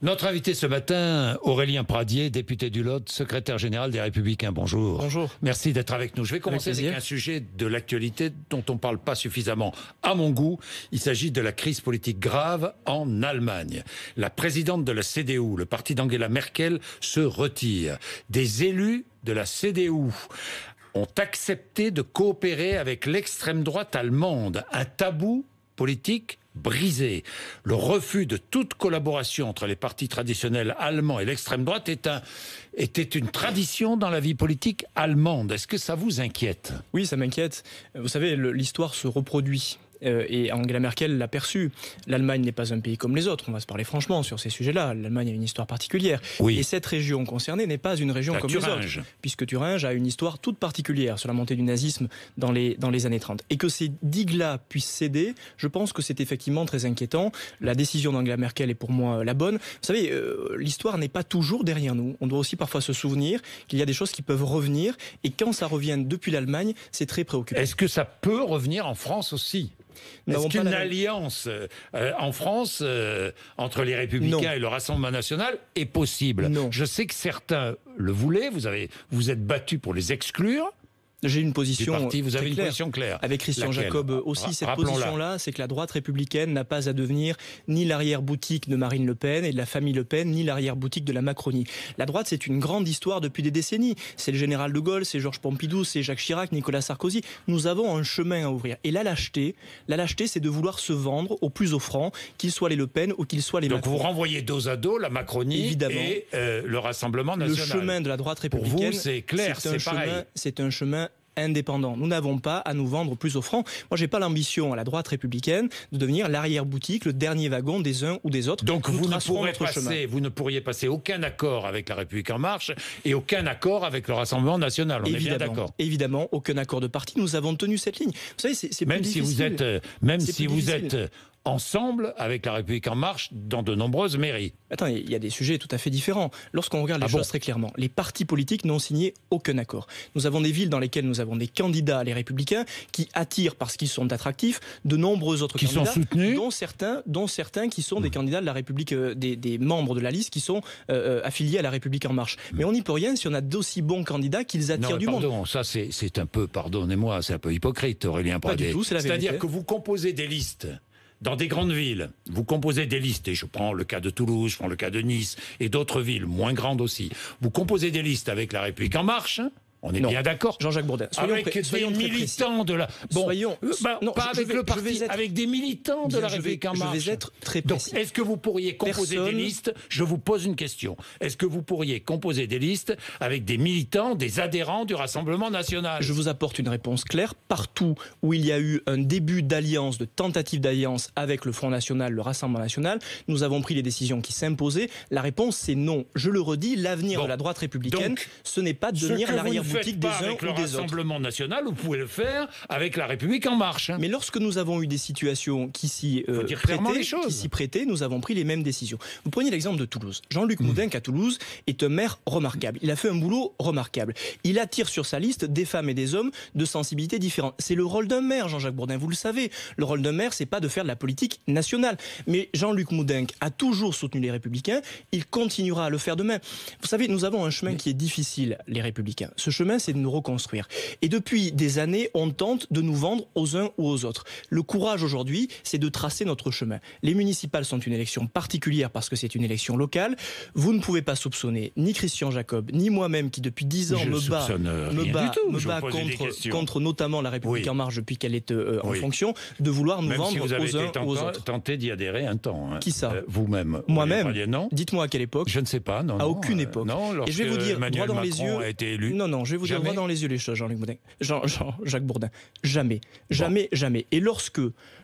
Notre invité ce matin, Aurélien Pradier, député du Lot, secrétaire général des Républicains. Bonjour. Bonjour. Merci d'être avec nous. Je vais commencer avec, un sujet de l'actualité dont on ne parle pas suffisamment. À mon goût, il s'agit de la crise politique grave en Allemagne. La présidente de la CDU, le parti d'Angela Merkel, se retire. Des élus de la CDU ont accepté de coopérer avec l'extrême droite allemande, un tabou politique Brisé, Le refus de toute collaboration entre les partis traditionnels allemands et l'extrême droite est un, était une tradition dans la vie politique allemande. Est-ce que ça vous inquiète Oui, ça m'inquiète. Vous savez, l'histoire se reproduit. Euh, et Angela Merkel l'a perçu. L'Allemagne n'est pas un pays comme les autres, on va se parler franchement sur ces sujets-là. L'Allemagne a une histoire particulière. Et cette région concernée n'est pas une région comme Thuringe. puisque Thuringe a une histoire toute particulière sur la montée du nazisme dans les, dans les années 30. Et que ces digues-là puissent céder, je pense que c'est effectivement très inquiétant. La décision d'Angela Merkel est pour moi euh, la bonne. Vous savez, euh, l'histoire n'est pas toujours derrière nous. On doit aussi parfois se souvenir qu'il y a des choses qui peuvent revenir. Et quand ça revient depuis l'Allemagne, c'est très préoccupant. Est-ce que ça peut revenir en France aussi est-ce qu'une alliance euh, en France euh, entre les Républicains et le Rassemblement National est possible non. Je sais que certains le voulaient. Vous avez vous êtes battu pour les exclure. J'ai une position. vous avez une claire. claire. Avec Christian Jacob aussi, cette position-là, c'est que la droite républicaine n'a pas à devenir ni l'arrière-boutique de Marine Le Pen et de la famille Le Pen, ni l'arrière-boutique de la Macronie. La droite, c'est une grande histoire depuis des décennies. C'est le général de Gaulle, c'est Georges Pompidou, c'est Jacques Chirac, Nicolas Sarkozy. Nous avons un chemin à ouvrir. Et la lâcheté, la lâcheté, c'est de vouloir se vendre au plus offrant, qu'ils soient les Le Pen ou qu'ils soient les Donc vous renvoyez dos à dos la Macronie et euh, le Rassemblement national. Le chemin de la droite républicaine. Pour vous, c'est clair, C'est un chemin indépendants. Nous n'avons pas à nous vendre plus franc. Moi, n'ai pas l'ambition à la droite républicaine de devenir l'arrière-boutique, le dernier wagon des uns ou des autres. Donc vous ne, vous ne pourriez passer aucun accord avec La République En Marche et aucun accord avec le Rassemblement National. évidemment, d'accord. aucun accord de parti. Nous avons tenu cette ligne. Vous savez, c'est même si vous même si vous êtes ensemble avec La République En Marche dans de nombreuses mairies. Attends, il y a des sujets tout à fait différents. Lorsqu'on regarde ah les choses très clairement, les partis politiques n'ont signé aucun accord. Nous avons des villes dans lesquelles nous avons des candidats, les Républicains, qui attirent parce qu'ils sont attractifs de nombreux autres qui candidats, sont soutenus. dont certains, dont certains qui sont des mmh. candidats de la République, euh, des, membres de la liste qui sont euh, euh, affiliés à La République En Marche. Mmh. Mais on n'y peut rien si on a d'aussi bons candidats qu'ils attirent non, du pardon, Ça, c'est un peu, pardonnez-moi, c'est un peu hypocrite, Aurélien Pradier. Pas du tout, c'est la C'est-à-dire que vous composez des listes dans des grandes villes, vous composez des listes, et je prends le cas de Toulouse, je prends le cas de Nice et d'autres villes moins grandes aussi, vous composez des listes avec la République en marche, on est bien d'accord. Jean-Jacques Bourdin. Soyons militants de la. Bon, euh, bah, pas avec des militants de la République en marche. Je vais être très précis. est-ce que vous pourriez composer des listes Je vous pose une question. Est-ce que vous pourriez composer des listes avec des militants, des adhérents du Rassemblement national Je vous apporte une réponse claire. Partout où il y a eu un début d'alliance, de tentative d'alliance avec le Front National, le Rassemblement National, nous avons pris les décisions qui s'imposaient. La réponse, c'est non. Je le redis, l'avenir de la droite républicaine, ce n'est pas de devenir l'arrière boutique des avec le Rassemblement national, vous pouvez le faire avec la République en marche. Mais lorsque nous avons eu des situations qui s'y euh, prêtaient, nous avons pris les mêmes décisions. Vous prenez l'exemple de Toulouse. Jean-Luc mmh. Moudenc à Toulouse est un maire remarquable. Il a fait un boulot remarquable. Il attire sur sa liste des femmes et des hommes de sensibilités différentes. C'est le rôle d'un maire, Jean-Jacques Bourdin, vous le savez. Le rôle d'un maire, c'est pas de faire de la politique nationale. Mais Jean-Luc Moudenc a toujours soutenu les Républicains. Il continuera à le faire demain. Vous savez, nous avons un chemin qui est difficile, les Républicains. Ce chemin, c'est de nous reconstruire. Et depuis des années, on tente de nous vendre aux uns ou aux autres. Le courage aujourd'hui, c'est de tracer notre chemin. Les municipales sont une élection particulière parce que c'est une élection locale. Vous ne pouvez pas soupçonner ni Christian Jacob, ni moi-même qui depuis dix ans me bat, contre, contre, notamment la République en marche depuis qu'elle est euh, en fonction, de vouloir nous vendre aux uns ou aux autres. tenté d'y adhérer un temps. Hein. Qui ça euh, Vous-même. Moi-même. Dites-moi à quelle époque. Je ne sais pas. Non, à aucune euh, époque. Et je vais vous dire, Emmanuel dans Macron les yeux. A été élu. Non, non, je vais vous jamais. dire dans les yeux les choses, Jean-Luc Jean, Jacques Bourdin. Jamais. Jamais, jamais. Et lorsque,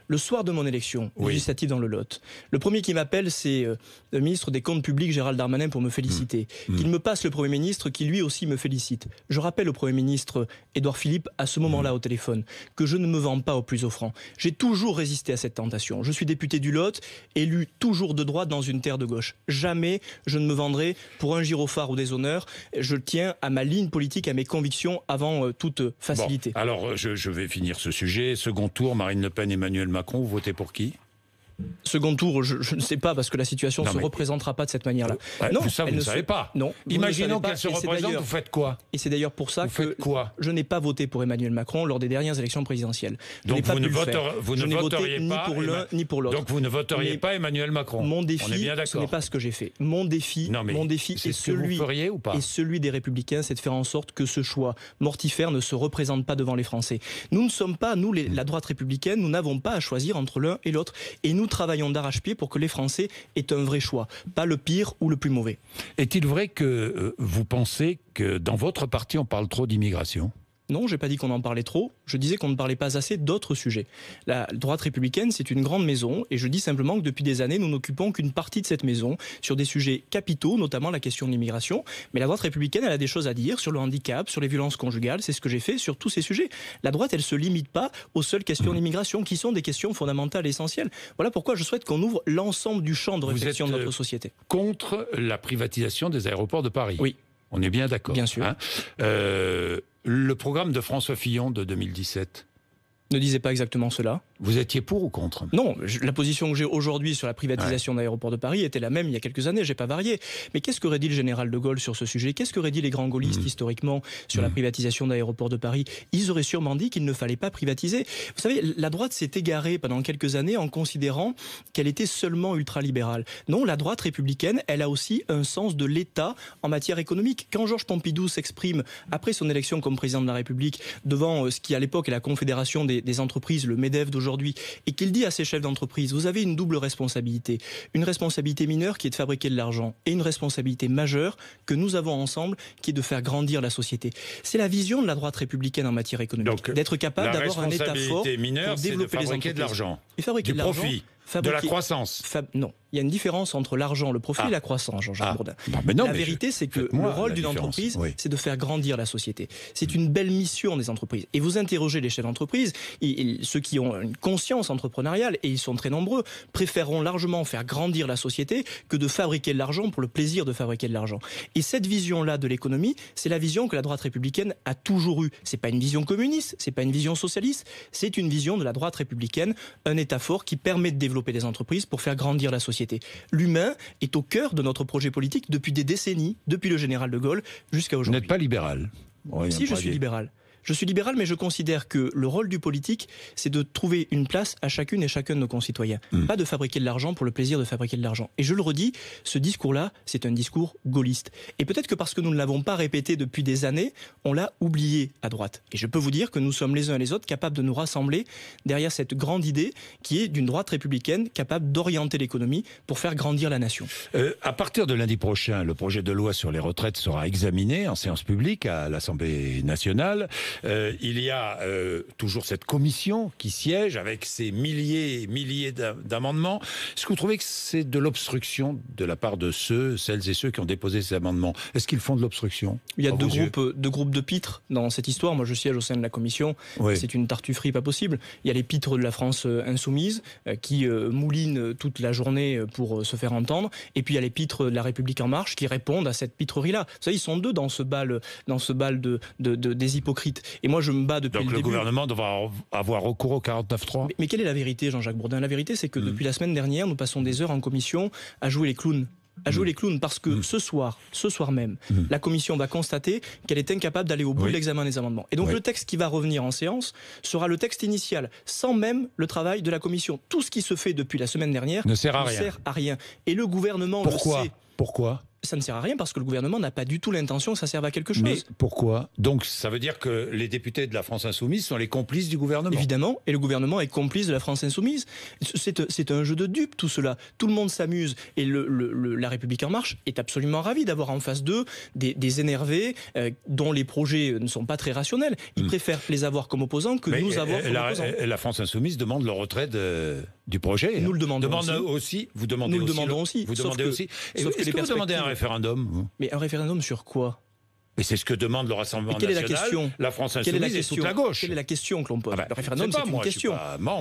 le soir de mon élection, législative dans le Lot, le premier qui m'appelle, c'est euh, le ministre des Comptes publics, Gérald Darmanin, pour me féliciter. Mmh. Mmh. Qu'il me passe le Premier ministre, qui lui aussi me félicite. Je rappelle au Premier ministre Édouard Philippe, à ce moment-là mmh. au téléphone, que je ne me vends pas au plus offrant. J'ai toujours résisté à cette tentation. Je suis député du Lot, élu toujours de droite dans une terre de gauche. Jamais je ne me vendrai pour un gyrophare ou des honneurs. Je tiens à ma ligne politique, à mes convictions avant euh, toute euh, facilité. alors, euh, je, je vais finir ce sujet. Second tour, Marine Le Pen, Emmanuel Macron, vous votez pour qui Second tour, je, ne sais pas parce que la situation ne se représentera pas de cette manière-là. Euh, non, ça, vous ne savez pas. Non. Imaginons qu'elle se représente, vous faites quoi Et c'est d'ailleurs pour ça que quoi je n'ai pas voté pour Emmanuel Macron lors des dernières élections présidentielles. Donc vous, ne voteriez pas ni pour l'un ni pour l'autre. Donc vous ne voteriez pas Emmanuel Macron. Mon défi, On est bien ce n'est pas ce que j'ai fait. Mon défi, mon défi est, celui celui des Républicains, c'est de faire en sorte que ce choix mortifère ne se représente pas devant les Français. Nous ne sommes pas, nous, la droite républicaine, nous n'avons pas à choisir entre l'un et l'autre, et nous nous travaillons d'arrache-pied pour que les Français aient un vrai choix, pas le pire ou le plus mauvais. Est-il vrai que euh, vous pensez que dans votre parti, on parle trop d'immigration non, j'ai pas dit qu'on en parlait trop, je disais qu'on ne parlait pas assez d'autres sujets. La droite républicaine, c'est une grande maison, et je dis simplement que depuis des années, nous n'occupons qu'une partie de cette maison sur des sujets capitaux, notamment la question de l'immigration. Mais la droite républicaine, elle a des choses à dire sur le handicap, sur les violences conjugales, c'est ce que j'ai fait sur tous ces sujets. La droite, elle se limite pas aux seules questions mmh. d'immigration, qui sont des questions fondamentales essentielles. Voilà pourquoi je souhaite qu'on ouvre l'ensemble du champ de réflexion de notre euh, société. Contre la privatisation des aéroports de Paris Oui. On est bien d'accord. Bien sûr. Hein. Euh, le programme de François Fillon de 2017 ne disait pas exactement cela. Vous étiez pour ou contre Non, la position que j'ai aujourd'hui sur la privatisation d'aéroports de Paris était la même il y a quelques années, j'ai pas varié. Mais qu'est-ce qu'aurait dit le général de Gaulle sur ce sujet Qu'est-ce que dit les grands gaullistes hmm. historiquement sur la hmm. privatisation d'aéroports de Paris Ils auraient sûrement dit qu'il ne fallait pas privatiser. Vous savez, la droite s'est égarée pendant quelques années en considérant qu'elle était seulement ultralibérale. Non, la droite républicaine, elle a aussi un sens de l'État en matière économique. Quand Georges Pompidou s'exprime après son élection comme président de la République devant euh, ce qui à l'époque est la Confédération des, des entreprises, le MEDEF d'aujourd'hui, et qu'il dit à ses chefs d'entreprise, vous avez une double responsabilité. Une responsabilité mineure qui est de fabriquer de l'argent et une responsabilité majeure que nous avons ensemble qui est de faire grandir la société. C'est la vision de la droite républicaine en matière économique. D'être capable d'avoir un État fort pour développer les enquêtes de l'argent. Et fabriquer de Profit, de la croissance. non, il y a une différence entre l'argent, le profit et ah. la croissance, Jean-Jacques ah. Bourdin. Bah, mais non, la vérité, c'est que le rôle d'une entreprise, c'est de faire grandir la société. C'est mm. une belle mission des entreprises. Et vous interrogez les chefs d'entreprise, ceux qui ont une conscience entrepreneuriale, et ils sont très nombreux, préféreront largement faire grandir la société que de fabriquer de l'argent pour le plaisir de fabriquer de l'argent. Et cette vision-là de l'économie, c'est la vision que la droite républicaine a toujours eue. C'est pas une vision communiste, c'est pas une vision socialiste, c'est une vision de la droite républicaine, un État fort qui permet de développer des entreprises pour faire grandir la société. L'humain est au cœur de notre projet politique depuis des décennies, depuis le général de Gaulle jusqu'à aujourd'hui. Vous n'êtes pas libéral. Oh, si, je suis libéral. Je suis libéral, mais je considère que le rôle du politique, c'est de trouver une place à chacune et chacun de nos concitoyens. Mmh. Pas de fabriquer de l'argent pour le plaisir de fabriquer de l'argent. Et je le redis, ce discours-là, c'est un discours gaulliste. Et peut-être que parce que nous ne l'avons pas répété depuis des années, on l'a oublié à droite. Et je peux vous dire que nous sommes les uns et les autres capables de nous rassembler derrière cette grande idée qui est d'une droite républicaine capable d'orienter l'économie pour faire grandir la nation. Euh, à partir de lundi prochain, le projet de loi sur les retraites sera examiné en séance publique à l'Assemblée nationale. Euh, il y a euh, toujours cette commission qui siège avec ses milliers et milliers d'amendements. Est-ce que vous trouvez que c'est de l'obstruction de la part de ceux, celles et ceux qui ont déposé ces amendements Est-ce qu'ils font de l'obstruction Il y a deux groupes, euh, groupes de pitres dans cette histoire. Moi, je siège au sein de la commission. C'est une tartufferie pas possible. Il y a les pitres de la France insoumise qui moulinent toute la journée pour se faire entendre. Et puis, il y a les pitres de la République en marche qui répondent à cette pitrerie-là. Vous savez, ils sont deux dans ce bal, dans ce bal de des hypocrites. Et moi, je me bats depuis Donc, le, gouvernement devra avoir recours au 49.3 mais, mais quelle est la vérité, Jean-Jacques Bourdin La vérité, c'est que hmm. depuis la semaine dernière, nous passons des heures en commission à jouer les clowns à jouer hmm. les clowns parce que hmm. ce soir, ce soir même, la commission va constater qu'elle est incapable d'aller au bout de l'examen des amendements. Et donc le texte qui va revenir en séance sera le texte initial, sans même le travail de la commission. Tout ce qui se fait depuis la semaine dernière ne sert à, ne rien. Sert à rien. Et le gouvernement Pourquoi le sait. Pourquoi ça ne sert à rien parce que le gouvernement n'a pas du tout l'intention que ça serve à quelque chose. Mais pourquoi Donc ça veut dire que les députés de la France insoumise sont les complices du gouvernement. Évidemment, et le gouvernement est complice de la France insoumise. C'est un jeu de dupes tout cela. Tout le monde s'amuse et le, la République en marche est absolument ravie d'avoir en face d'eux des, énervés euh, dont les projets ne sont pas très rationnels. Ils hmm. préfèrent les avoir comme opposants que nous avoir euh, comme la, opposants. Euh, la France insoumise demande le retrait du projet. Nous le demandons aussi. Vous demandez nous aussi. Le demandons aussi. Vous demandez aussi. et les vous demandez un référendum. Mais un référendum sur quoi mais c'est ce que demande le Rassemblement quelle national, est la, question la France insoumise la et la gauche. Quelle est la question que l'on pose ah bah, Le référendum, c'est une question.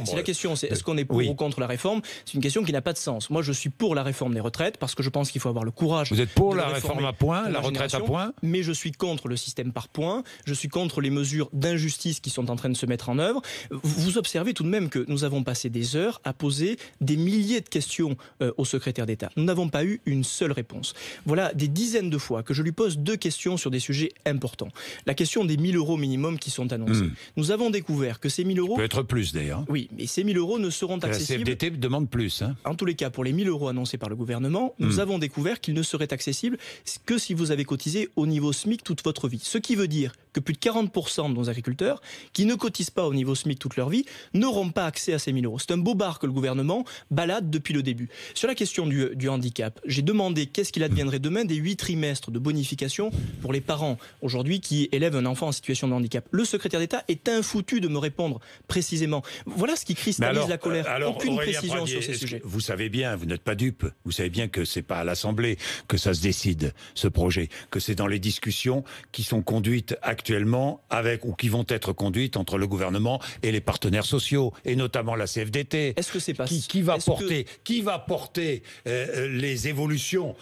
C'est la question, c'est est-ce qu'on est pour ou contre la réforme C'est une question qui n'a pas de sens. Moi, je suis pour la réforme des retraites parce que je pense qu'il faut avoir le courage. Vous êtes pour la réforme à point, la retraite à point Mais je suis contre le système par point. Je suis contre les mesures d'injustice qui sont en train de se mettre en œuvre. Vous observez tout de même que nous avons passé des heures à poser des milliers de questions euh, au secrétaire d'État. Nous n'avons pas eu une seule réponse. Voilà des dizaines de fois que je lui pose deux questions sur des sujet important. La question des 000 euros minimum qui sont annoncés. Hmm. Nous avons découvert que ces 000 euros... peut être plus d'ailleurs. Oui, mais ces 000 euros ne seront accessibles... La CFDT demande plus. Hein. En tous les cas, pour les 000 euros annoncés par le gouvernement, nous hmm. avons découvert qu'ils ne seraient accessibles que si vous avez cotisé au niveau SMIC toute votre vie. Ce qui veut dire que plus de 40% de nos agriculteurs qui ne cotisent pas au niveau SMIC toute leur vie n'auront pas accès à ces 000 euros. C'est un beau bar que le gouvernement balade depuis le début. Sur la question du, handicap, j'ai demandé qu'est-ce qu'il adviendrait demain des 8 trimestres de bonification pour les parents aujourd'hui qui élèvent un enfant en situation de handicap. Le secrétaire d'État est infoutu de me répondre précisément. Voilà ce qui cristallise la colère. Euh, alors, Aucune précision sur ces sujets. Vous savez bien, vous n'êtes pas dupe. Vous savez bien que ce n'est pas à l'Assemblée que ça se décide, ce projet, que c'est dans les discussions qui sont conduites actuellement actuellement avec ou qui vont être conduites entre le gouvernement et les partenaires sociaux et notamment la CFDT. Est-ce que c'est pas qui, qui va porter qui va porter euh, euh, les évolutions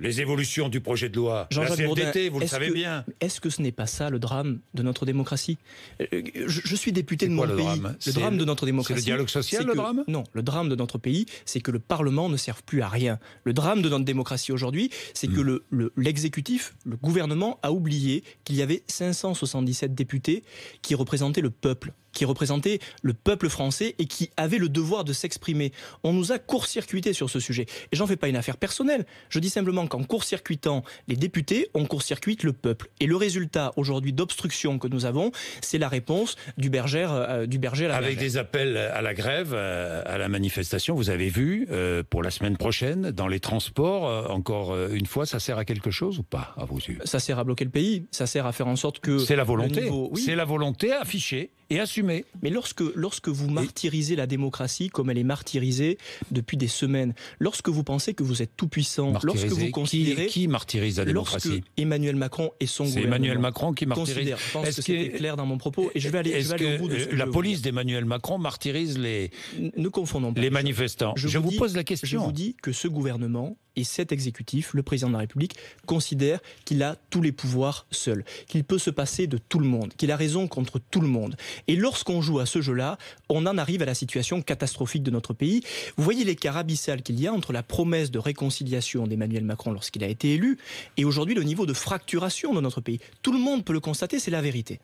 les évolutions du projet de loi, Jean la CFDT, vous le savez bien. Est-ce que ce n'est pas ça le drame de notre démocratie euh, je, suis député de mon pays. le drame de notre démocratie. C'est le dialogue social, le drame Non, le drame de notre pays, c'est que le Parlement ne serve plus à rien. Le drame de notre démocratie aujourd'hui, c'est que hmm. l'exécutif, le, le gouvernement, a oublié qu'il y avait 577 députés qui représentaient le peuple qui représentait le peuple français et qui avait le devoir de s'exprimer. On nous a court-circuité sur ce sujet. Et j'en fais pas une affaire personnelle. Je dis simplement qu'en court-circuitant les députés, on court-circuite le peuple. Et le résultat aujourd'hui d'obstruction que nous avons, c'est la réponse du berger, euh, du berger à la Avec des appels à la grève, euh, à la manifestation, vous avez vu, euh, pour la semaine prochaine, dans les transports, encore une fois, ça sert à quelque chose ou pas, à vos yeux Ça sert à bloquer le pays, ça sert à faire en sorte que... C'est la volonté, c'est la volonté affichée et assumer. Mais lorsque, lorsque vous martyrisez la démocratie comme elle est martyrisée depuis des semaines, lorsque vous pensez que vous êtes tout puissant, lorsque vous considérez qui, martyrise la démocratie Emmanuel Macron et son gouvernement. Emmanuel Macron qui martyrise. Je pense que, c'était clair dans mon propos et je vais aller, de ce euh, la police d'Emmanuel Macron martyrise les ne confondons pas les manifestants. Je, vous, pose la question. Je vous dis que ce gouvernement et cet exécutif, le président de la République, considèrent qu'il a tous les pouvoirs seuls, qu'il peut se passer de tout le monde, qu'il a raison contre tout le monde, et lorsqu'on joue à ce jeu-là, on en arrive à la situation catastrophique de notre pays. Vous voyez l'écart abyssal qu'il y a entre la promesse de réconciliation d'Emmanuel Macron lorsqu'il a été élu et aujourd'hui le niveau de fracturation de notre pays. Tout le monde peut le constater, c'est la vérité.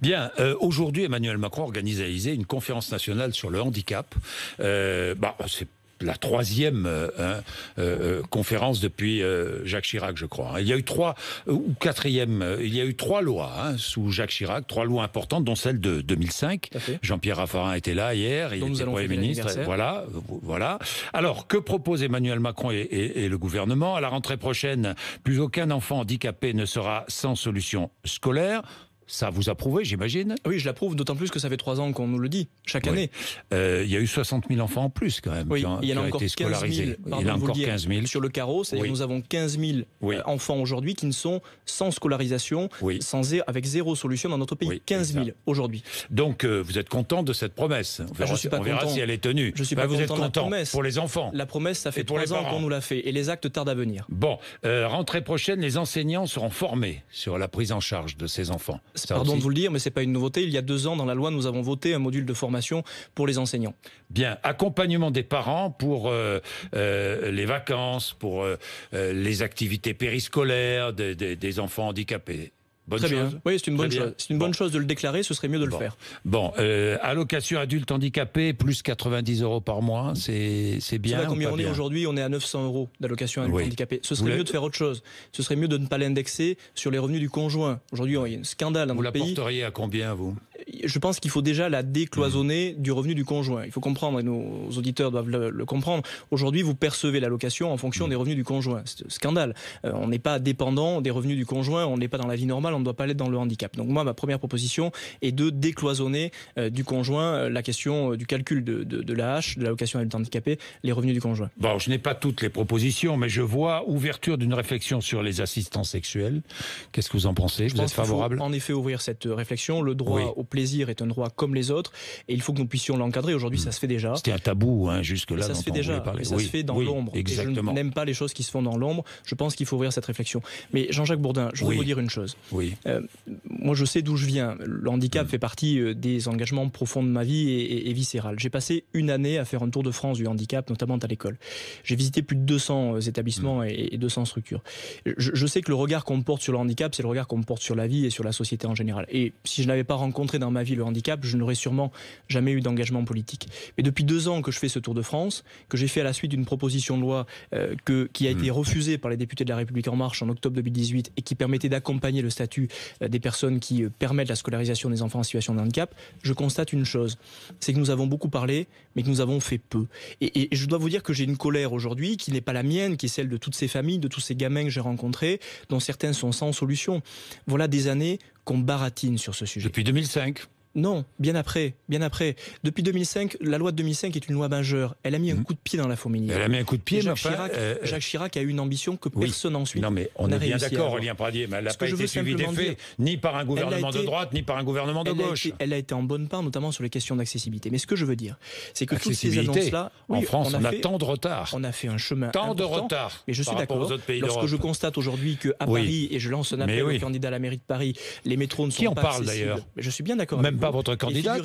Bien, euh, aujourd'hui, Emmanuel Macron organise une conférence nationale sur le handicap. Euh, bah, c'est la troisième euh, hein, euh, euh, conférence depuis Jacques Chirac, je crois. Hein. Il y a eu trois ou quatrième, il y a eu trois lois hein, sous Jacques Chirac, trois lois importantes, dont celle de 2005. Jean-Pierre Raffarin était là hier, il était Premier ministre. Voilà, voilà. Alors que propose Emmanuel Macron et le gouvernement à la rentrée prochaine Plus aucun enfant handicapé ne sera sans solution scolaire. Ça vous approuvez, j'imagine ah Oui, je l'approuve, d'autant plus que ça fait trois ans qu'on nous le dit, chaque année. Euh, il y a eu 60 000 enfants en plus, quand même, qui ont, il y en a encore été 15 000, il y en a encore 15 000. Sur le carreau, c'est-à-dire que nous avons 15 000 euh, enfants aujourd'hui qui ne sont sans scolarisation, sans, avec zéro solution dans notre pays. 15 000 aujourd'hui. Donc, euh, vous êtes content de cette promesse On ah, verra, suis pas on verra si elle est tenue. Je suis bah, pas vous êtes content la pour les enfants. La promesse, ça fait trois ans qu'on nous l'a fait, et les actes tardent à venir. Bon, rentrée prochaine, les enseignants seront formés sur la prise en charge de ces enfants pardon de vous le dire, mais ce n'est pas une nouveauté. Il y a deux ans, dans la loi, nous avons voté un module de formation pour les enseignants. Bien, accompagnement des parents pour euh, euh, les vacances, pour euh, les activités périscolaires des enfants handicapés. Très Bien. Oui, c'est une, bonne chose. C'est une bonne chose de le déclarer, ce serait mieux de le faire. Bon, euh, allocation adulte handicapé, plus 90 euros par mois, c'est, c'est bien. Là, combien on est aujourd'hui On est à 900 euros d'allocation adulte handicapé. Ce serait mieux de faire autre chose. Ce serait mieux de ne pas l'indexer sur les revenus du conjoint. Aujourd'hui, il y a un scandale dans Vous notre pays. Vous l'apporteriez à combien, vous je pense qu'il faut déjà la décloisonner mmh. du revenu du conjoint. Il faut comprendre, et nos auditeurs doivent le, comprendre, aujourd'hui vous percevez l'allocation en fonction mmh. des revenus du conjoint. C'est scandale. Euh, on n'est pas dépendant des revenus du conjoint, on n'est pas dans la vie normale, on ne doit pas l'être dans le handicap. Donc moi, ma première proposition est de décloisonner euh, du conjoint euh, la question du calcul de, de, de l'AH, de l'allocation l'aide handicapée, les revenus du conjoint. Bon, je n'ai pas toutes les propositions, mais je vois ouverture d'une réflexion sur les assistants sexuels. Qu'est-ce que vous en pensez je Vous êtes favorable En effet, ouvrir cette réflexion, le droit au plaisir est un droit comme les autres et il faut que nous puissions l'encadrer. Aujourd'hui, ça hmm. se fait déjà. C'était un tabou hein, jusque-là. Ça se fait déjà. ça se fait dans l'ombre. Exactement. je n'aime pas les choses qui se font dans l'ombre. Je pense qu'il faut ouvrir cette réflexion. Mais Jean-Jacques Bourdin, je voudrais vous dire une chose. Oui. Euh, moi, je sais d'où je viens. Le handicap hmm. fait partie euh, des engagements profonds de ma vie et, et, viscéral. J'ai passé une année à faire un tour de France du handicap, notamment à l'école. J'ai visité plus de 200 euh, établissements hmm. et, 200 structures. Je, je sais que le regard qu'on porte sur le handicap, c'est le regard qu'on porte sur la vie et sur la société en général. Et si je n'avais pas rencontré dans ma vie le handicap, je n'aurais sûrement jamais eu d'engagement politique. Mais depuis deux ans que je fais ce Tour de France, que j'ai fait à la suite d'une proposition de loi euh, qui a été mmh. refusée par les députés de La République En Marche en octobre 2018 et qui permettait d'accompagner le statut euh, des personnes qui euh, permettent la scolarisation des enfants en situation de handicap, je constate une chose, c'est que nous avons beaucoup parlé, mais que nous avons fait peu. et je dois vous dire que j'ai une colère aujourd'hui qui n'est pas la mienne, qui est celle de toutes ces familles, de tous ces gamins que j'ai rencontrés, dont certains sont sans solution. Voilà des années qu'on baratine sur ce sujet. Depuis 2005 non, bien après, bien après. Depuis 2005, la loi de 2005 est une loi majeure. Elle a mis un mhm. coup de pied dans la fourmilière. Elle a mis un coup de pied, Jacques, Chirac, euh, Jacques Chirac a eu une ambition que personne ensuite. Non, mais on est bien d'accord, Aurélien Pradier, mais elle n'a pas été suivie d'effet, ni par un gouvernement de droite, ni par un gouvernement de gauche. elle a été en bonne part, notamment sur les questions d'accessibilité. Mais ce que je veux dire, c'est que toutes ces annonces-là. en France, on a, tant de retard. On a fait un chemin. Tant de retard. Mais je suis d'accord. Lorsque je constate aujourd'hui qu'à Paris, et je lance un appel aux candidats à la mairie de Paris, les métros ne sont pas. Qui en parle d'ailleurs Je suis bien d'accord votre candidate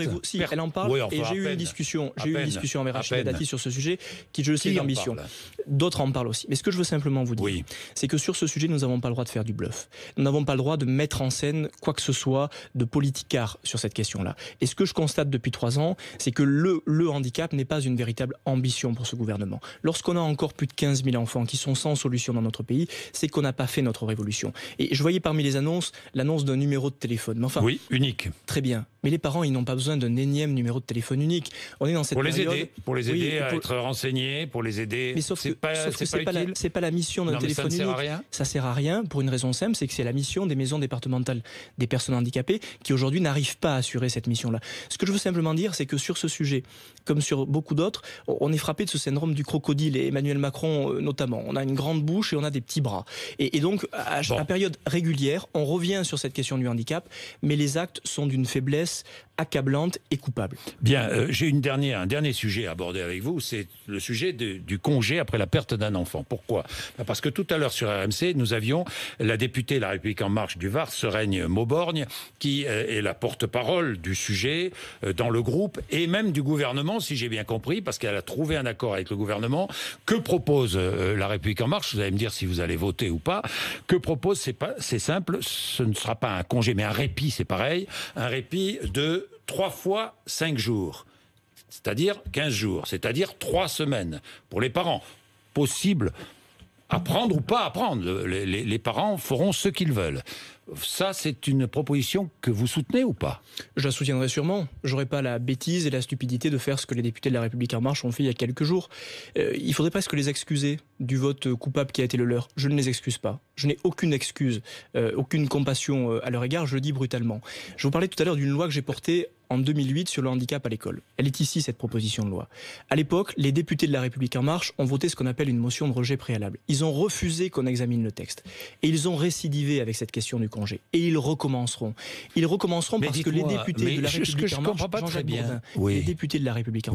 elle en parle. et j'ai eu une discussion, j'ai eu une discussion avec Rachida Dati sur ce sujet, qui je sais d'ambition. D'autres en parlent aussi. Mais ce que je veux simplement vous dire, c'est que sur ce sujet, nous n'avons pas le droit de faire du bluff. Nous n'avons pas le droit de mettre en scène quoi que ce soit de politicard sur cette question-là. Et ce que je constate depuis trois ans, c'est que le, le handicap n'est pas une véritable ambition pour ce gouvernement. Lorsqu'on a encore plus de 15 000 enfants qui sont sans solution dans notre pays, c'est qu'on n'a pas fait notre révolution. Et je voyais parmi les annonces l'annonce d'un numéro de téléphone. enfin, oui, unique. Très bien. Mais les parents, ils n'ont pas besoin d'un énième numéro de téléphone unique. On est dans cette pour les aider, pour les aider à être renseignés, pour les aider. Mais sauf c'est que, pas, sauf c'est, que pas la, pas, la mission d'un non, téléphone ça ne Sert à rien. Ça sert à rien pour une raison simple, c'est que c'est la mission des maisons départementales des personnes handicapées qui aujourd'hui n'arrivent pas à assurer cette mission-là. Ce que je veux simplement dire, c'est que sur ce sujet, comme sur beaucoup d'autres, on est frappé de ce syndrome du crocodile et Emmanuel Macron euh, notamment. On a une grande bouche et on a des petits bras. Et, donc à, bon. période régulière, on revient sur cette question du handicap, mais les actes sont d'une faiblesse accablante et coupable. Bien, euh, j'ai un dernier sujet à aborder avec vous, c'est le sujet du congé après la perte d'un enfant. Pourquoi ben, Parce que tout à l'heure sur RMC, nous avions la députée La République en marche du Var, Sereigne Mauborgne, qui euh, est la porte-parole du sujet euh, dans le groupe et même du gouvernement, si j'ai bien compris, parce qu'elle a trouvé un accord avec le gouvernement. Que propose La République en marche Vous allez me dire si vous allez voter ou pas. Que propose C'est c'est simple. Ce ne sera pas un congé, mais un répit, c'est pareil. Un répit de trois fois cinq jours, c'est-à-dire 15 jours, c'est-à-dire trois semaines pour les parents. Possible, apprendre ou pas apprendre, les, les parents feront ce qu'ils veulent. Ça, c'est une proposition que vous soutenez ou pas Je la soutiendrai sûrement. J'aurais pas la bêtise et la stupidité de faire ce que les députés de la République en marche ont fait il y a quelques jours. Euh, il faudrait presque les excuser du vote euh, coupable qui a été le leur. Je ne les excuse pas. Je n'ai aucune excuse, euh, aucune compassion à leur égard, je le dis brutalement. Je vous parlais tout à l'heure d'une loi que j'ai portée en 2008 sur le handicap à l'école. Elle est ici, cette proposition de loi. À l'époque, les députés de La République En Marche ont voté ce qu'on appelle une motion de rejet préalable. Ils ont refusé qu'on examine le texte. Et ils ont récidivé avec cette question du Conseil et ils recommenceront. Ils recommenceront parce que les députés de la République en marche, députés de la République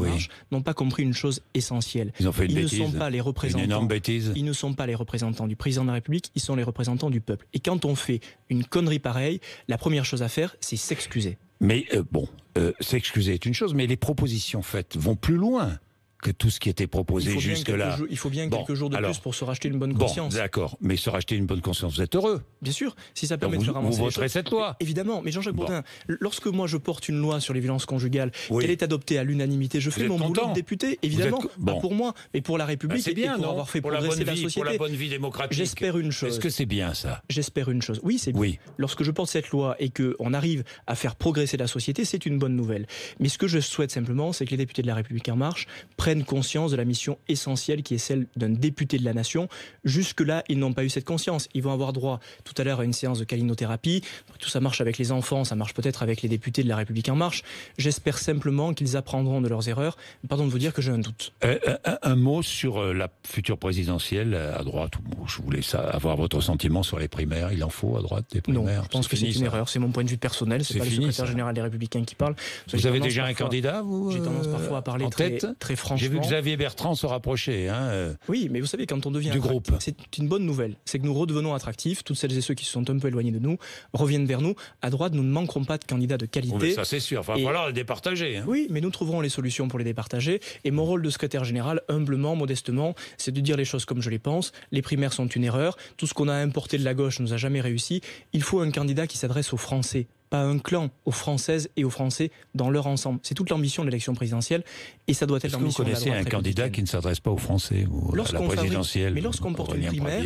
n'ont pas compris une chose essentielle. Ils, ne sont pas les représentants. Ils ne sont pas les représentants du président de la République, ils sont les représentants du peuple. Et quand on fait une connerie pareille, la première chose à faire, c'est s'excuser. Mais euh, bon, euh, s'excuser est une chose, mais les propositions faites vont plus loin que tout ce qui était proposé jusque-là. Il faut bien quelques jours de plus pour se racheter une bonne conscience. Bon, d'accord, mais se racheter une bonne conscience, vous êtes heureux. Bien sûr, si ça permet de faire avancer. Vous voterez cette loi. Évidemment, mais Jean-Jacques Bourdin, lorsque moi je porte une loi sur les violences conjugales, elle qu'elle est adoptée à l'unanimité, je fais mon boulot de député, évidemment, pas pour moi, mais pour la ah, République c'est bien, pour avoir fait pour progresser la, bonne vie, société. la bonne vie démocratique. J'espère une chose. Est-ce que c'est bien ça J'espère une chose. Oui, c'est bien. Lorsque je porte cette loi et qu'on arrive à faire progresser la société, c'est une bonne nouvelle. Mais ce que je souhaite simplement, c'est que les députés de la République en marche prennent conscience de la mission essentielle qui est celle d'un député de la nation. Jusque-là, ils n'ont pas eu cette conscience. Ils vont avoir droit tout à l'heure à une séance de calinothérapie. Tout ça marche avec les enfants, ça marche peut-être avec les députés de La République En Marche. J'espère simplement qu'ils apprendront de leurs erreurs. Pardon de vous dire que j'ai un doute. Euh, euh, un, mot sur euh, la future présidentielle à droite. Je voulais avoir votre sentiment sur les primaires. Il en faut à droite des primaires. Non, je pense que c'est une erreur. C'est mon point de vue personnel. C'est pas le secrétaire général des Républicains qui parle. Vous avez déjà un candidat, J'ai tendance parfois à parler en tête très franchement. J'ai vu que Xavier Bertrand se rapprochait. Hein, euh, oui, mais vous savez, quand on devient du groupe, c'est une bonne nouvelle. C'est que nous redevenons attractifs. Toutes celles et ceux qui se sont un peu éloignés de nous reviennent vers nous. À droite, nous ne manquerons pas de candidats de qualité. Oh, ça, c'est sûr. Enfin, voilà, les départager. Hein. Oui, mais nous trouverons les solutions pour les départager. Et mon rôle de secrétaire général, humblement, modestement, c'est de dire les choses comme je les pense. Les primaires sont une erreur. Tout ce qu'on a importé de la gauche nous a jamais réussi. Il faut un candidat qui s'adresse aux Français pas un clan, aux Françaises et aux Français dans leur ensemble. C'est toute l'ambition de l'élection présidentielle et ça doit être l'ambition de la Vous connaissez un candidat qui ne s'adresse pas aux Français ou à la présidentielle Mais lorsqu'on porte, une primaire,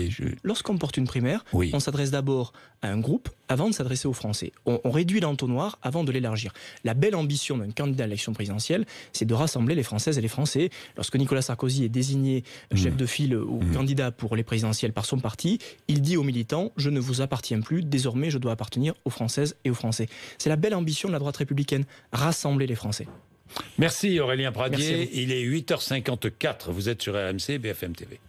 porte une primaire, on s'adresse d'abord à un groupe avant de s'adresser aux Français. On, réduit l'entonnoir avant de l'élargir. La belle ambition d'un candidat à l'élection présidentielle, c'est de rassembler les Françaises et les Français. Lorsque Nicolas Sarkozy est désigné chef mmh. de file ou mmh. candidat pour les présidentielles par son parti, il dit aux militants, je ne vous appartiens plus, désormais je dois appartenir aux Françaises et aux Français. C'est la belle ambition de la droite républicaine, rassembler les Français. Merci Aurélien Pradier. Il est 8h54. Vous êtes sur RMC BFM TV.